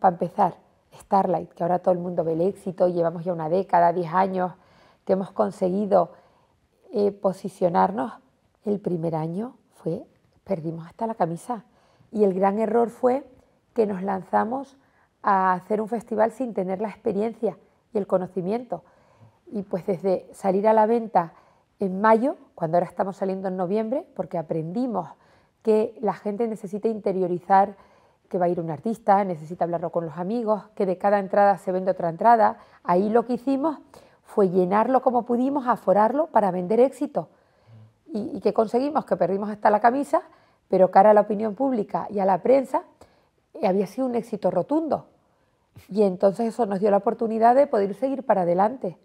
Para empezar, Starlight, que ahora todo el mundo ve el éxito, llevamos ya una década, 10 años, que hemos conseguido eh, posicionarnos. El primer año fue, perdimos hasta la camisa. Y el gran error fue que nos lanzamos a hacer un festival sin tener la experiencia y el conocimiento. Y pues desde salir a la venta en mayo, cuando ahora estamos saliendo en noviembre, porque aprendimos que la gente necesita interiorizar que va a ir un artista, necesita hablarlo con los amigos, que de cada entrada se vende otra entrada. Ahí lo que hicimos fue llenarlo como pudimos, aforarlo para vender éxito. Mm. ¿Y, que conseguimos? Que perdimos hasta la camisa, pero cara a la opinión pública y a la prensa, eh, había sido un éxito rotundo. Y entonces eso nos dio la oportunidad de poder seguir para adelante.